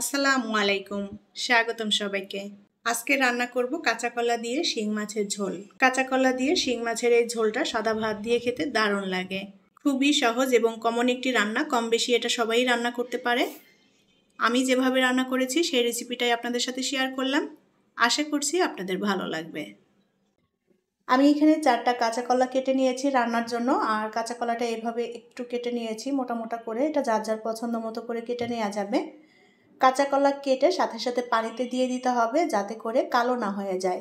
আসসালামু আলাইকুম স্বাগতম সবাইকে আজকে রান্না করব কাঁচা কলা দিয়ে শিং মাছের ঝোল কাঁচা কলা দিয়ে শিং মাছের এই ঝোলটা সাদা ভাত দিয়ে খেতে দারুণ লাগে খুবই সহজ এবং কমন একটি রান্না কম বেশি এটা সবাই রান্না করতে পারে আমি যেভাবে রান্না করেছি সেই রেসিপিটাই আপনাদের সাথে শেয়ার করলাম আশা করছি আপনাদের ভালো লাগবে আমি এখানে চারটা কাঁচা কলা কেটে নিয়েছি রান্নার জন্য আর কাঁচা কলাটা এভাবে একটু কেটে নিয়েছি মোটা মোটা করে এটা যার যার পছন্দ মতো করে কেটে নেওয়া যাবে কাঁচা কলা কেটে সাথে সাথে পানিতে দিয়ে দিতে হবে যাতে করে কালো না হয়ে যায়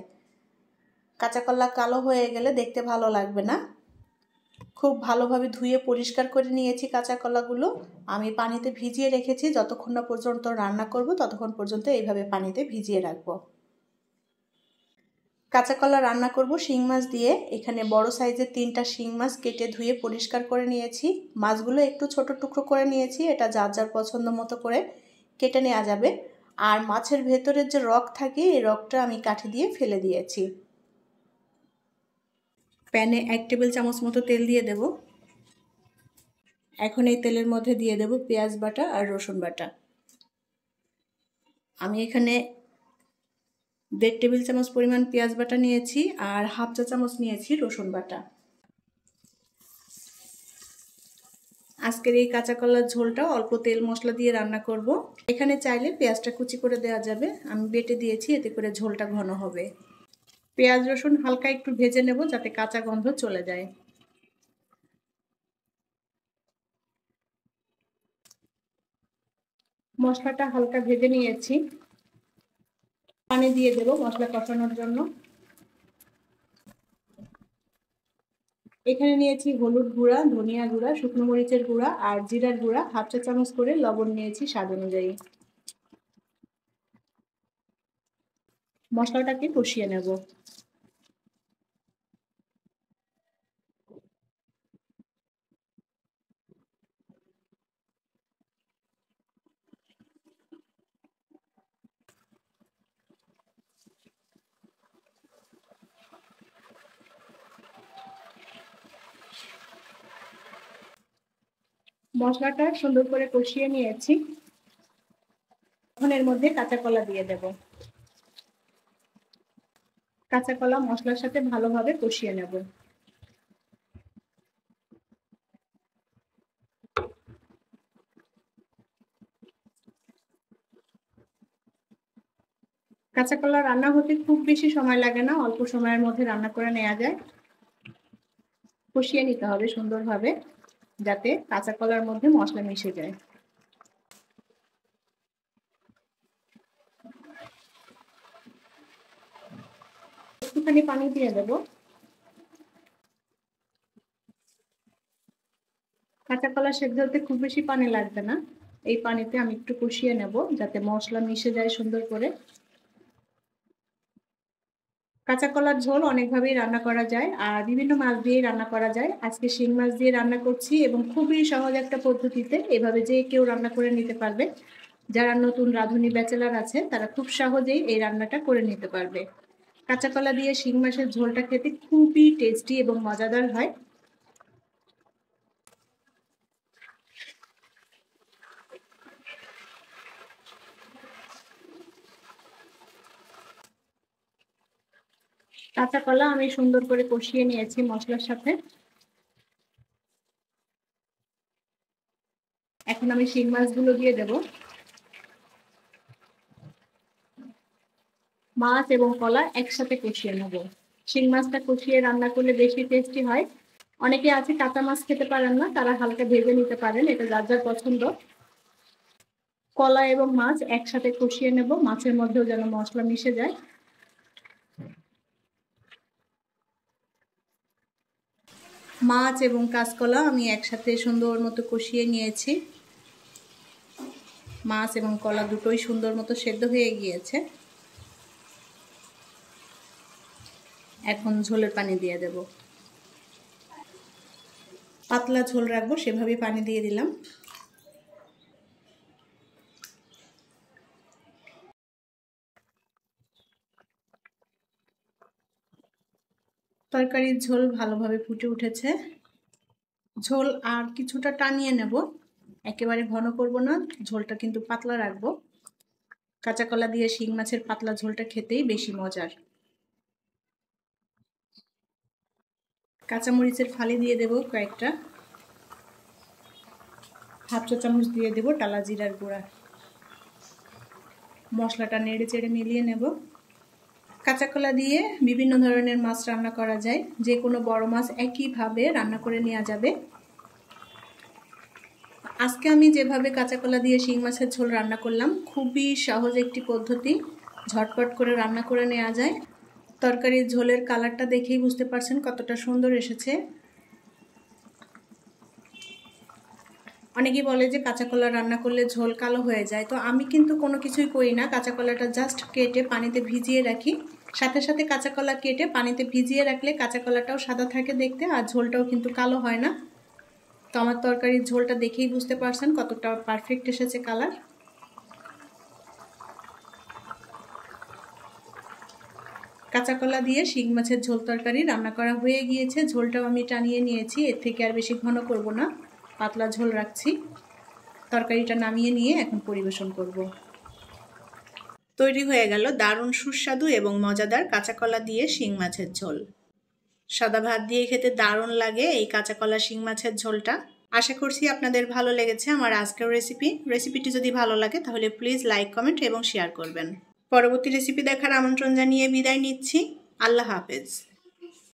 কাঁচা কলা কালো হয়ে গেলে দেখতে ভালো লাগবে না খুব ভালোভাবে ধুয়ে পরিষ্কার করে নিয়েছি কাঁচা কলাগুলো আমি পানিতে ভিজিয়ে রেখেছি যতক্ষণ না পর্যন্ত রান্না করব ততক্ষণ পর্যন্ত এইভাবে পানিতে ভিজিয়ে রাখবো কাঁচা কলা রান্না করব শিং মাছ দিয়ে এখানে বড় সাইজের তিনটা শিং মাছ কেটে ধুয়ে পরিষ্কার করে নিয়েছি মাছগুলো একটু ছোট টুকরো করে নিয়েছি এটা যার যার পছন্দ মতো করে কেটে নেওয়া যাবে আর মাছের ভেতরের যে রক থাকে এই রকটা আমি কাঠি দিয়ে ফেলে দিয়েছি প্যানে এক টেবিল চামচ মতো তেল দিয়ে দেব এখন এই তেলের মধ্যে দিয়ে দেব পেঁয়াজ বাটা আর রসুন বাটা আমি এখানে দেড় টেবিল চামচ পরিমাণ পেঁয়াজ বাটা নিয়েছি আর হাফ চা চামচ নিয়েছি রসুন বাটা আজকের এই কাঁচা কলার ঝোলটা অল্প তেল মশলা দিয়ে রান্না করব। এখানে চাইলে পেঁয়াজটা কুচি করে দেওয়া যাবে আমি বেটে দিয়েছি এতে করে ঝোলটা ঘন হবে পেঁয়াজ রসুন হালকা একটু ভেজে নেব যাতে কাঁচা গন্ধ চলে যায় মশলাটা হালকা ভেজে নিয়েছি পানি দিয়ে দেব মশলা কষানোর জন্য এখানে নিয়েছি হলুদ গুঁড়া ধনিয়া গুঁড়া শুকনো মরিচের গুঁড়া আর জিরার গুঁড়া হাফ চা চামচ করে লবণ নিয়েছি স্বাদ অনুযায়ী মশলাটাকে কষিয়ে নেব মশলাটা সুন্দর করে কষিয়ে নিয়েছি এখন এর মধ্যে কাঁচা কলা দিয়ে দেব কাঁচা কলা মশলার সাথে ভালোভাবে কষিয়ে নেব কাঁচা কলা রান্না হতে খুব বেশি সময় লাগে না অল্প সময়ের মধ্যে রান্না করে নেওয়া যায় কষিয়ে নিতে হবে সুন্দরভাবে যাতে কাঁচা কলার মধ্যে মশলা মিশে যায় একটুখানি পানি দিয়ে দেবো কাঁচা কলা সেদ্ধ হতে খুব বেশি পানি লাগবে না এই পানিতে আমি একটু কষিয়ে নেব যাতে মশলা মিশে যায় সুন্দর করে কাঁচা কলার ঝোল অনেকভাবেই রান্না করা যায় আর বিভিন্ন মাছ দিয়েই রান্না করা যায় আজকে শিং মাছ দিয়ে রান্না করছি এবং খুবই সহজ একটা পদ্ধতিতে এভাবে যে কেউ রান্না করে নিতে পারবে যারা নতুন রাঁধুনি ব্যাচেলার আছে তারা খুব সহজেই এই রান্নাটা করে নিতে পারবে কাঁচা কলা দিয়ে শিং মাছের ঝোলটা খেতে খুবই টেস্টি এবং মজাদার হয় কাঁচা কলা আমি সুন্দর করে কষিয়ে নিয়েছি মশলার সাথে এখন আমি শিং মাছগুলো দিয়ে দেব মাছ এবং কলা একসাথে কষিয়ে নেব শিং মাছটা কষিয়ে রান্না করলে বেশি টেস্টি হয় অনেকে আছে কাঁচা মাছ খেতে পারেন না তারা হালকা ভেজে নিতে পারেন এটা যার যার পছন্দ কলা এবং মাছ একসাথে কষিয়ে নেব মাছের মধ্যেও যেন মশলা মিশে যায় মাছ এবং কাঁচকলা আমি একসাথে সুন্দর মতো কষিয়ে নিয়েছি মাছ এবং কলা দুটোই সুন্দর মতো সেদ্ধ হয়ে গিয়েছে এখন ঝোলের পানি দিয়ে দেব পাতলা ঝোল রাখবো সেভাবে পানি দিয়ে দিলাম তরকারির ঝোল ভালোভাবে ফুটে উঠেছে ঝোল আর কিছুটা টানিয়ে নেব একেবারে ঘন করব না ঝোলটা কিন্তু পাতলা রাখবো কাঁচা কলা দিয়ে শিং মাছের পাতলা ঝোলটা খেতেই বেশি মজার কাঁচামরিচের ফালি দিয়ে দেব কয়েকটা হাফ চা চামচ দিয়ে দেব টালা জিরার গুঁড়া মশলাটা নেড়ে চেড়ে মিলিয়ে নেব কাঁচা কলা দিয়ে বিভিন্ন ধরনের মাছ রান্না করা যায় যে কোনো বড় মাছ একইভাবে রান্না করে নেওয়া যাবে আজকে আমি যেভাবে কাঁচা কলা দিয়ে শিং মাছের ঝোল রান্না করলাম খুবই সহজ একটি পদ্ধতি ঝটপট করে রান্না করে নেওয়া যায় তরকারির ঝোলের কালারটা দেখেই বুঝতে পারছেন কতটা সুন্দর এসেছে অনেকেই বলে যে কাঁচা কলা রান্না করলে ঝোল কালো হয়ে যায় তো আমি কিন্তু কোনো কিছুই করি না কাঁচা কলাটা জাস্ট কেটে পানিতে ভিজিয়ে রাখি সাথে সাথে কাঁচা কলা কেটে পানিতে ভিজিয়ে রাখলে কাঁচা কলাটাও সাদা থাকে দেখতে আর ঝোলটাও কিন্তু কালো হয় না তো আমার তরকারির ঝোলটা দেখেই বুঝতে পারছেন কতটা পারফেক্ট এসেছে কালার কাঁচা কলা দিয়ে শিং মাছের ঝোল তরকারি রান্না করা হয়ে গিয়েছে ঝোলটাও আমি টানিয়ে নিয়েছি এর থেকে আর বেশি ঘন করব না পাতলা ঝোল রাখছি তরকারিটা নামিয়ে নিয়ে এখন পরিবেশন করবো তৈরি হয়ে গেল দারুণ সুস্বাদু এবং মজাদার কাঁচা কলা দিয়ে শিং মাছের ঝোল সাদা ভাত দিয়ে খেতে দারুণ লাগে এই কাঁচা কলা শিং মাছের ঝোলটা আশা করছি আপনাদের ভালো লেগেছে আমার আজকের রেসিপি রেসিপিটি যদি ভালো লাগে তাহলে প্লিজ লাইক কমেন্ট এবং শেয়ার করবেন পরবর্তী রেসিপি দেখার আমন্ত্রণ জানিয়ে বিদায় নিচ্ছি আল্লাহ হাফেজ